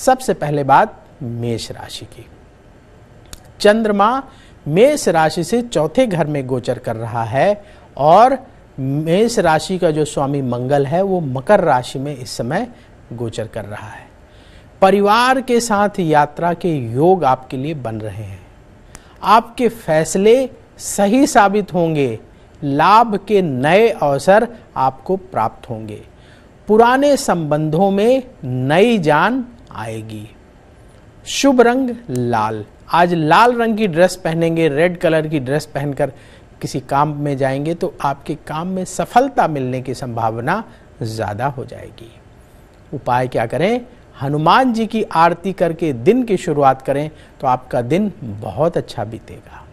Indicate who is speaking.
Speaker 1: सबसे पहले बात मेष राशि की चंद्रमा मेष राशि से चौथे घर में गोचर कर रहा है और मेष राशि का जो स्वामी मंगल है वो मकर राशि में इस समय गोचर कर रहा है परिवार के साथ यात्रा के योग आपके लिए बन रहे हैं आपके फैसले सही साबित होंगे लाभ के नए अवसर आपको प्राप्त होंगे पुराने संबंधों में नई जान आएगी शुभ रंग लाल आज लाल रंग की ड्रेस पहनेंगे रेड कलर की ड्रेस पहनकर किसी काम में जाएंगे तो आपके काम में सफलता मिलने की संभावना ज़्यादा हो जाएगी उपाय क्या करें हनुमान जी की आरती करके दिन की शुरुआत करें तो आपका दिन बहुत अच्छा बीतेगा